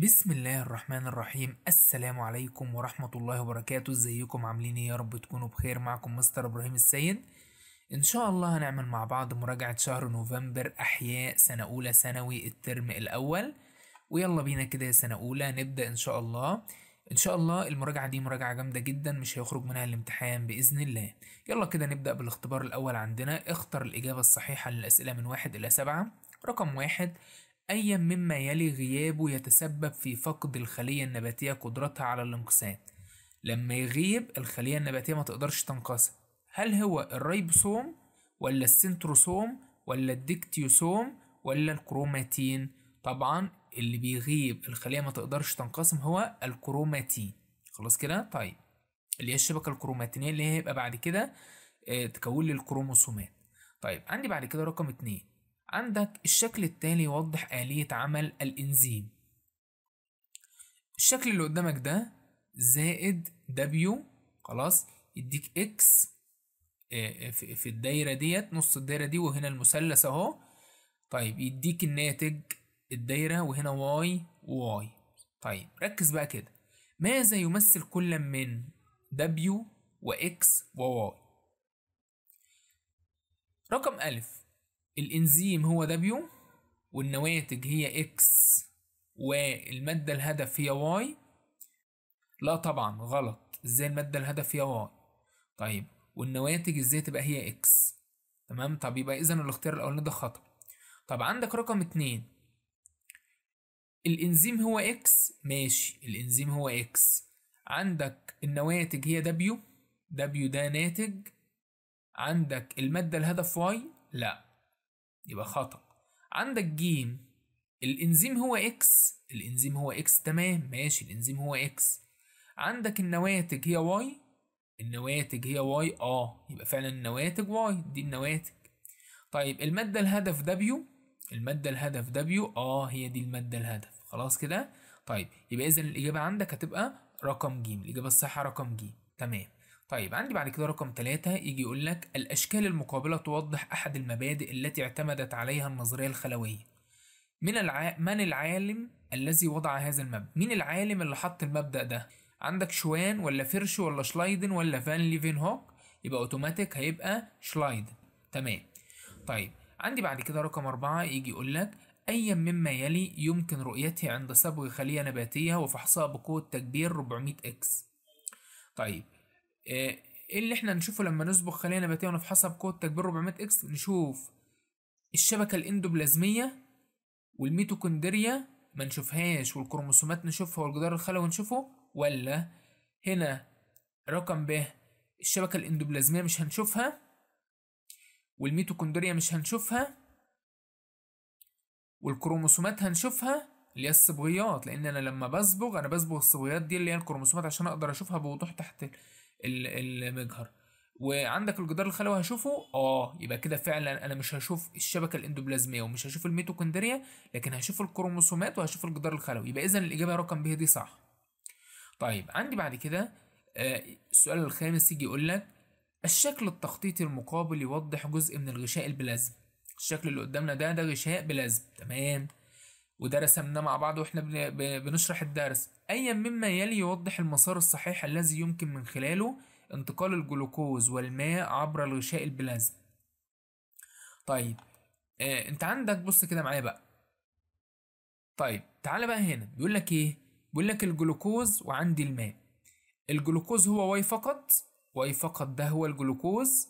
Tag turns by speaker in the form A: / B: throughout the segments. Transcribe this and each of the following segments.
A: بسم الله الرحمن الرحيم السلام عليكم ورحمة الله وبركاته ازيكم عاملين ايه يا رب تكونوا بخير معكم مستر ابراهيم السيد ان شاء الله هنعمل مع بعض مراجعة شهر نوفمبر احياء سنة اولى ثانوي الترم الاول ويلا بينا كده يا سنة اولى نبدأ ان شاء الله ان شاء الله المراجعة دي مراجعة جامدة جدا مش هيخرج منها الامتحان بإذن الله يلا كده نبدأ بالاختبار الاول عندنا اختر الاجابة الصحيحة للأسئلة من واحد الى سبعة رقم واحد أيا مما يلي غيابه يتسبب في فقد الخلية النباتية قدرتها على الانقسام لما يغيب الخلية النباتية ما تقدرش تنقسم هل هو الريبوسوم ولا السنتروسوم ولا الديكتيوسوم ولا الكروماتين طبعا اللي بيغيب الخلية ما تقدرش تنقسم هو الكروماتين خلاص كده طيب اللي هي الشبكة الكروماتينية اللي هيبقى بعد كده آه، تكون لي الكروموسومات طيب عندي بعد كده رقم اتنين عندك الشكل التالي يوضح آلية عمل الإنزيم الشكل اللي قدامك ده زائد W خلاص يديك X آه، آه، في الدايرة ديت نص الدايرة دي وهنا المثلث اهو طيب يديك الناتج الدايرة وهنا Y Y طيب ركز بقى كده ماذا يمثل كل من W و X و Y رقم ألف الإنزيم هو W والنواتج هي X والمادة الهدف هي Y لا طبعا غلط ازاي المادة الهدف هي Y طيب والنواتج ازاي تبقى هي X تمام طب يبقى إذا الاختيار الأولاني ده خطأ طب عندك رقم اتنين الإنزيم هو X ماشي الإنزيم هو X عندك النواتج هي W W ده ناتج عندك المادة الهدف Y لا يبقى خطأ عندك جيم الانزيم هو اكس الانزيم هو اكس تمام ماشي الانزيم هو اكس عندك النواتج هي واي النواتج هي واي اه يبقى فعلا النواتج واي دي النواتج طيب المادة الهدف دبليو المادة الهدف دبليو اه هي دي المادة الهدف خلاص كده طيب يبقى اذا الاجابة عندك هتبقى رقم جيم الاجابة الصحيحة رقم جيم تمام طيب عندي بعد كده رقم تلاتة يجي يقول لك الأشكال المقابلة توضح أحد المبادئ التي اعتمدت عليها النظرية الخلوية من الع... من العالم الذي وضع هذا المبدأ مين العالم اللي حط المبدأ ده عندك شوان ولا فرش ولا شلايدن ولا فان ليفين هوك يبقى اوتوماتيك هيبقى شلايدن تمام طيب عندي بعد كده رقم أربعة يجي يقول لك أيا مما يلي يمكن رؤيته عند صبغ خلية نباتية وفحصها بقوة تكبير 400 إكس طيب آه، ايه اللي احنا نشوفه لما نصبغ خلية نباتية ونفحصها بقوة تكبير 400 اكس نشوف الشبكة الاندوبلازمية والميتوكوندريا ما نشوفهاش والكروموسومات نشوفها والجدار الخلوي نشوفه ولا هنا رقم ب الشبكة الاندوبلازمية مش هنشوفها والميتوكوندريا مش هنشوفها والكروموسومات هنشوفها اللي هي الصبغيات لان انا لما بصبغ انا بصبغ الصبغيات دي اللي هي الكروموسومات عشان اقدر اشوفها بوضوح تحت المجهر وعندك الجدار الخلوي هشوفه اه يبقى كده فعلا انا مش هشوف الشبكه الاندوبلازميه ومش هشوف الميتوكوندريا لكن هشوف الكروموسومات وهشوف الجدار الخلوي يبقى اذا الاجابه رقم ب دي صح طيب عندي بعد كده آه السؤال الخامس يجي يقول لك الشكل التخطيطي المقابل يوضح جزء من الغشاء البلازمي الشكل اللي قدامنا ده ده غشاء بلازم تمام وده رسمناه مع بعض واحنا بنشرح الدرس ايا مما يلي يوضح المسار الصحيح الذي يمكن من خلاله انتقال الجلوكوز والماء عبر الغشاء البلازم طيب آه انت عندك بص كده معايا بقى طيب تعالى بقى هنا بيقول لك ايه بيقول لك الجلوكوز وعندي الماء الجلوكوز هو واي فقط واي فقط ده هو الجلوكوز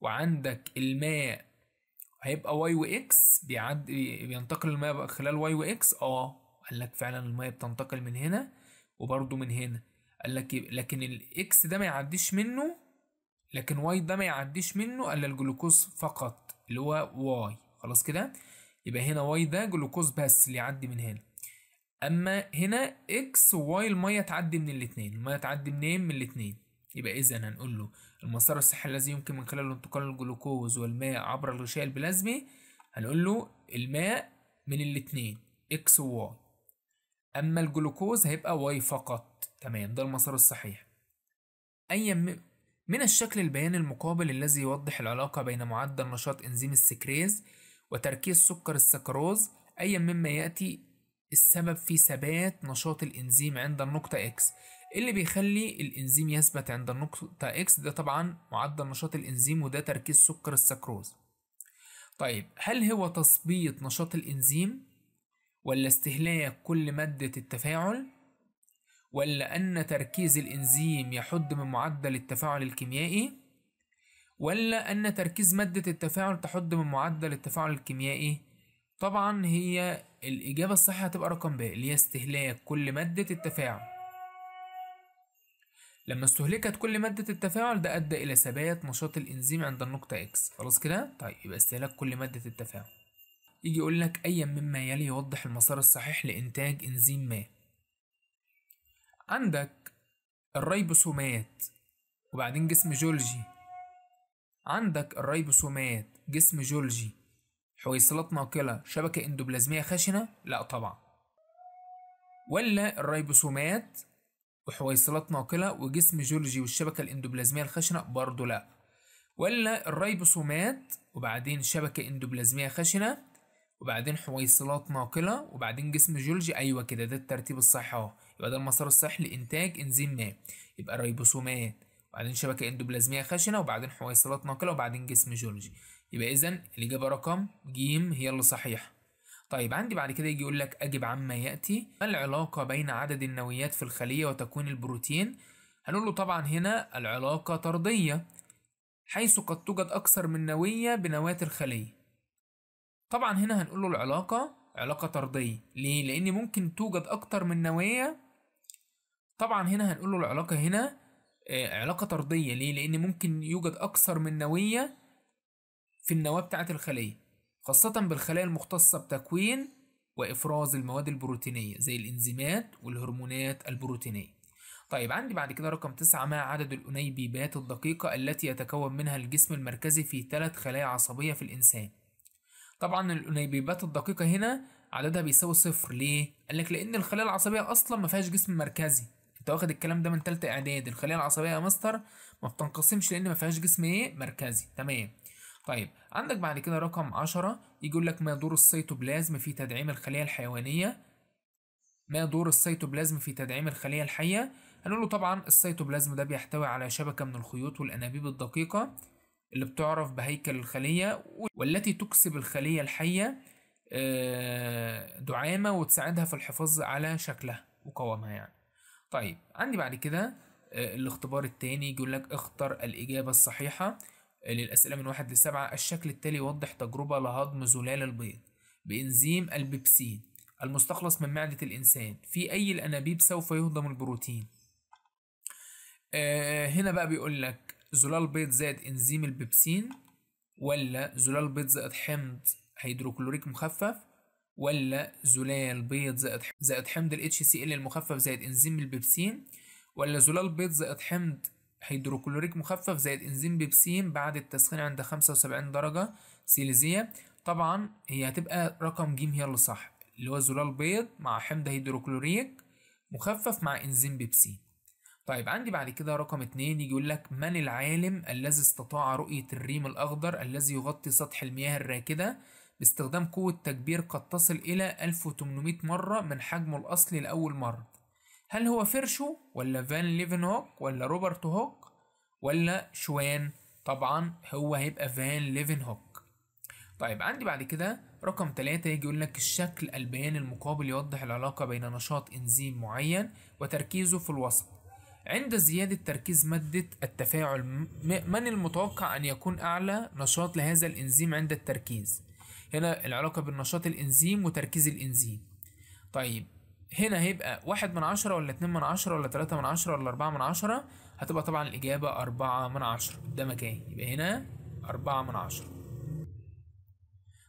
A: وعندك الماء هيبقى واي واكس بيعدي بينتقل بقى خلال واي واكس اه قال لك فعلا الميه بتنتقل من هنا وبرده من هنا قال لك لكن الاكس ده ما يعديش منه لكن واي ده ما يعديش منه الا الجلوكوز فقط اللي هو واي خلاص كده يبقى هنا واي ده جلوكوز بس اللي يعدي من هنا اما هنا اكس وواي الميه تعدي من الاثنين الميه تعدي منين من الاثنين يبقى إذا إيه هنقول له المسار الصحي الذي يمكن من خلاله انتقال الجلوكوز والماء عبر الغشاء البلازمي هنقول له الماء من الاتنين إكس وواي أما الجلوكوز هيبقى واي فقط تمام ده المسار الصحيح أيا من الشكل البياني المقابل الذي يوضح العلاقة بين معدل نشاط إنزيم السكريز وتركيز سكر السكروز أيا مما يأتي السبب في ثبات نشاط الإنزيم عند النقطة X اللي بيخلي الإنزيم يثبت عند النقطة اكس ده طبعا معدل نشاط الإنزيم وده تركيز سكر السكروز طيب هل هو تثبيط نشاط الإنزيم ولا استهلاك كل مادة التفاعل ولا أن تركيز الإنزيم يحد من معدل التفاعل الكيميائي ولا أن تركيز مادة التفاعل تحد من معدل التفاعل الكيميائي طبعا هي الإجابة الصحيحة هتبقى رقم ب اللي هي استهلاك كل مادة التفاعل لما استهلكت كل مادة التفاعل ده أدى إلى ثبات نشاط الإنزيم عند النقطة إكس خلاص كده؟ طيب يبقى استهلاك كل مادة التفاعل يجي يقول لك أيا مما يلي يوضح المسار الصحيح لإنتاج إنزيم ما عندك الريبوسومات وبعدين جسم جولجي عندك الريبوسومات جسم جولجي حويصلات ناقلة شبكة اندوبلازمية خشنة؟ لا طبعا ولا الريبوسومات وحويصلات ناقلة وجسم جيولوجي والشبكة الاندوبلازمية الخشنة برضه لا ولا الريبوسومات وبعدين شبكة اندوبلازمية خشنة وبعدين حويصلات ناقلة وبعدين جسم جيولوجي أيوة كده ده الترتيب الصح أهو يبقى ده المسار الصح لإنتاج إنزيم ما يبقى ريبوسومات وبعدين شبكة اندوبلازمية خشنة وبعدين حويصلات ناقلة وبعدين جسم جيولوجي يبقى إذا الإجابة رقم ج هي اللي صحيحة طيب عندي بعد كده يجي يقول لك أجب عما يأتي ما العلاقة بين عدد النويات في الخلية وتكوين البروتين هنقول له طبعا هنا العلاقة طردية حيث قد توجد أكثر من نوية بنواة الخلية طبعا هنا هنقول له العلاقة علاقة طردية ليه؟ لأن ممكن توجد اكثر من نويه طبعا هنا هنقول له العلاقة هنا آه، علاقة طردية ليه؟ لأن ممكن يوجد أكثر من نوية في النواة بتاعة الخلية خاصة بالخلايا المختصة بتكوين وإفراز المواد البروتينية زي الإنزيمات والهرمونات البروتينية طيب عندي بعد كده رقم تسعة ما عدد الأنيبيبات الدقيقة التي يتكون منها الجسم المركزي في ثلاث خلايا عصبية في الإنسان طبعا الأنيبيبات الدقيقة هنا عددها بيساوي صفر ليه؟ قال لك لأن الخلايا العصبية أصلا ما فيهاش جسم مركزي أنت واخد الكلام ده من تالتة إعداد الخلايا العصبية يا مستر ما بتنقسمش لأن ما فيهاش جسم إيه؟ مركزي تمام طيب عندك بعد كده رقم 10 يقول لك ما دور السيتوبلازم في تدعيم الخلية الحيوانية ما دور السيتوبلازم في تدعيم الخلية الحية هنقول له طبعا السيتوبلازم ده بيحتوي على شبكة من الخيوط والأنابيب الدقيقة اللي بتعرف بهيكل الخلية والتي تكسب الخلية الحية آه، دعامة وتساعدها في الحفاظ على شكلها وقوامها يعني طيب عندي بعد كده آه، الاختبار التاني يقول لك اختر الإجابة الصحيحة للأسئلة من واحد لسبعة الشكل التالي يوضح تجربة لهضم زلال البيض بإنزيم البيبسين المستخلص من معدة الإنسان في أي الأنابيب سوف يهضم البروتين آه هنا بقى بيقول لك زلال بيض زائد إنزيم البيبسين ولا زلال بيض زائد حمض هيدروكلوريك مخفف ولا زلال بيض زائد زائد حمض ال HCl المخفف زائد إنزيم البيبسين ولا زلال بيض زائد حمض هيدروكلوريك مخفف زائد انزيم بيبسين بعد التسخين عند 75 درجة سيليزية طبعا هي هتبقى رقم ج هي اللي صح اللي هو زلال بيض مع حمض هيدروكلوريك مخفف مع انزيم بيبسين طيب عندي بعد كده رقم اتنين يجي يقول لك من العالم الذي استطاع رؤية الريم الأخضر الذي يغطي سطح المياه الراكدة باستخدام قوة تكبير قد تصل إلى 1800 مرة من حجمه الأصلي لأول مرة هل هو فرشو ولا فان ليفن هوك ولا روبرت هوك ولا شوان طبعا هو هيبقى فان ليفن هوك طيب عندي بعد كده رقم ثلاثة يجي يقول لك الشكل البيان المقابل يوضح العلاقة بين نشاط إنزيم معين وتركيزه في الوصف عند زيادة تركيز مادة التفاعل من المتوقع أن يكون أعلى نشاط لهذا الإنزيم عند التركيز هنا العلاقة بين نشاط الإنزيم وتركيز الإنزيم طيب هنا هيبقى واحد من عشرة ولا اتنين من عشرة ولا تلاتة من عشرة ولا أربعة من عشرة هتبقى طبعا الإجابة أربعة من عشرة ده مكاني يبقى هنا أربعة من عشرة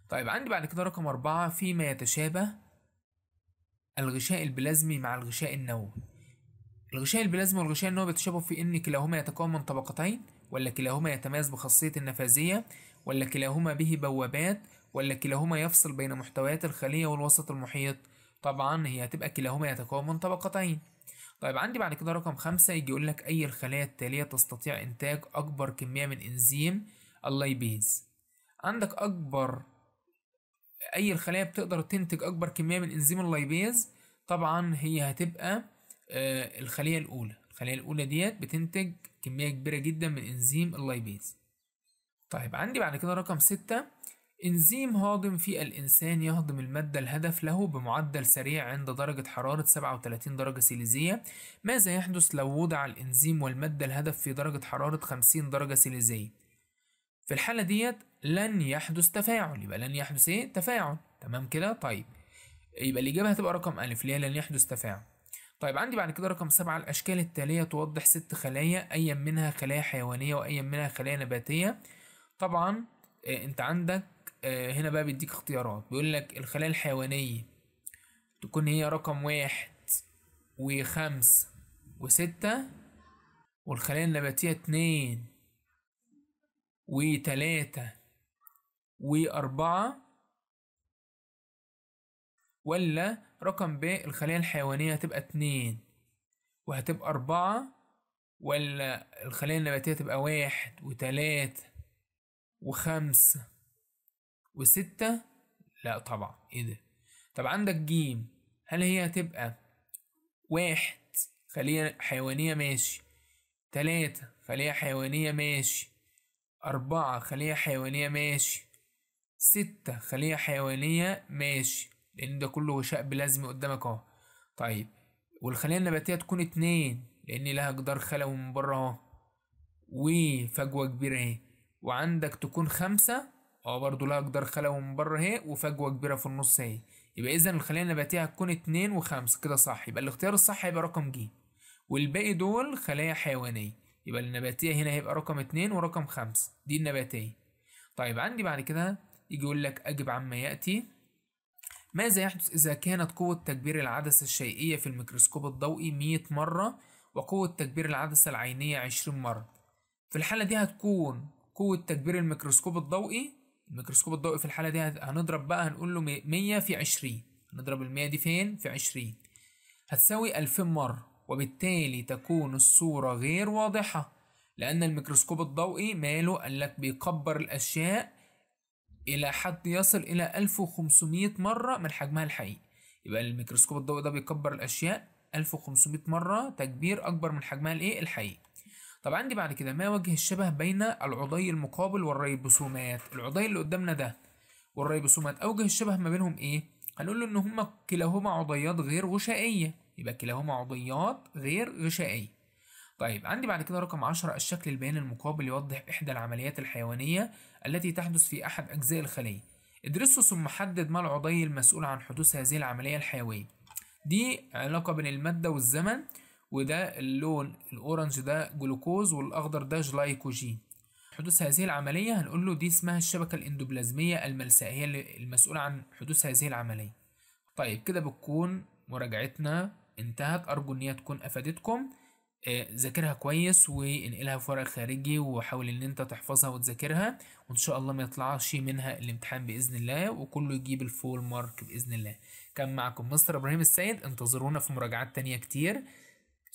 A: طيب عندي بعد كده رقم أربعة فيما يتشابه الغشاء البلازمي مع الغشاء النووي الغشاء البلازمي والغشاء النووي بيتشابهوا في إن كلاهما يتكون من طبقتين ولا كلاهما يتميز بخاصية النفاذية ولا كلاهما به بوابات ولا كلاهما يفصل بين محتويات الخلية والوسط المحيط طبعا هي هتبقى كلاهما يتكون من طبقتين طيب عندي بعد كده رقم خمسة يجي يقول لك أي الخلايا التالية تستطيع إنتاج أكبر كمية من إنزيم اللايبيز عندك أكبر أي الخلايا بتقدر تنتج أكبر كمية من إنزيم اللايبيز طبعا هي هتبقى آه الخلية الأولى الخلية الأولى ديت بتنتج كمية كبيرة جدا من إنزيم اللايبيز طيب عندي بعد كده رقم ستة إنزيم هاضم في الإنسان يهضم المادة الهدف له بمعدل سريع عند درجة حرارة 37 درجة سيليزية ماذا يحدث لو وضع الإنزيم والمادة الهدف في درجة حرارة 50 درجة سيليزية في الحالة ديت لن يحدث تفاعل يبقى لن يحدث إيه؟ تفاعل تمام كده طيب يبقى الإجابة هتبقى رقم ألف ليه لن يحدث تفاعل طيب عندي بعد كده رقم سبعة الأشكال التالية توضح ست خلايا أيا منها خلايا حيوانية وأيا منها خلايا نباتية طبعا آه، انت عندك آه، هنا بقى بيديك اختيارات بيقول لك الخلايا الحيوانية تكون هي رقم واحد وخمسة وستة والخلايا النباتية اتنين وتلاتة وأربعة ولا رقم ب الخلية الحيوانية هتبقى اتنين وهتبقى أربعة ولا الخلية النباتية تبقى واحد وتلاتة وخمسة وستة لا طبعا ايه ده طب عندك جيم هل هي هتبقى واحد خلية حيوانية ماشي تلاتة خلية حيوانية ماشي أربعة خلية حيوانية ماشي ستة خلية حيوانية ماشي لأن ده كله غشاء بلازمي قدامك اهو طيب والخلية النباتية تكون اتنين لأن لها جدار خلوي من بره اهو وفجوة كبيرة اهي وعندك تكون خمسة اه برضو لها جدار خلوي من بره اهي وفجوه كبيره في النص اهي يبقى اذا الخليه النباتيه هتكون اتنين وخمسة كده صح يبقى الاختيار الصح هيبقى رقم ج والباقي دول خلايا حيوانيه يبقى النباتيه هنا هيبقى رقم اتنين ورقم خمسة دي النباتيه طيب عندي بعد كده يجي يقول لك اجب عما ياتي ماذا يحدث إذا كانت قوة تكبير العدسة الشيئية في الميكروسكوب الضوئي 100 مرة وقوة تكبير العدسة العينية 20 مرة؟ في الحالة دي هتكون قوة تكبير الميكروسكوب الضوئي الميكروسكوب الضوئي في الحالة دي هنضرب بقى هنقول له 100 في 20 هنضرب ال 100 دي فين؟ في 20 هتساوي 2000 مرة وبالتالي تكون الصورة غير واضحة لأن الميكروسكوب الضوئي ماله قال لك بيكبر الأشياء إلى حد يصل إلى 1500 مرة من حجمها الحقيقي يبقى الميكروسكوب الضوئي ده بيكبر الأشياء 1500 مرة تكبير أكبر من حجمها الإيه الحقيقي طب عندي بعد كده ما وجه الشبه بين العضي المقابل والريبوسومات العضي اللي قدامنا ده والريبوسومات اوجه الشبه ما بينهم ايه هنقول له ان هما كلاهما عضيات غير غشائيه يبقى كلاهما عضيات غير غشائيه طيب عندي بعد كده رقم عشرة الشكل البياني المقابل يوضح إحدى العمليات الحيوانية التي تحدث في أحد أجزاء الخلية ادرسه ثم حدد ما العضي المسؤول عن حدوث هذه العملية الحيوية دي علاقة بين المادة والزمن وده اللون الاورنج ده جلوكوز والاخضر ده جلايكوجين حدوث هذه العملية هنقول له دي اسمها الشبكة الاندوبلازمية الملساء هي المسؤولة عن حدوث هذه العملية طيب كده بتكون مراجعتنا انتهت أرجو إن هي تكون أفادتكم آه، ذاكرها كويس وانقلها في ورق خارجي وحاول ان انت تحفظها وتذاكرها وان شاء الله ما يطلعش منها الامتحان باذن الله وكله يجيب الفول مارك باذن الله كان معكم مستر ابراهيم السيد انتظرونا في مراجعات تانية كتير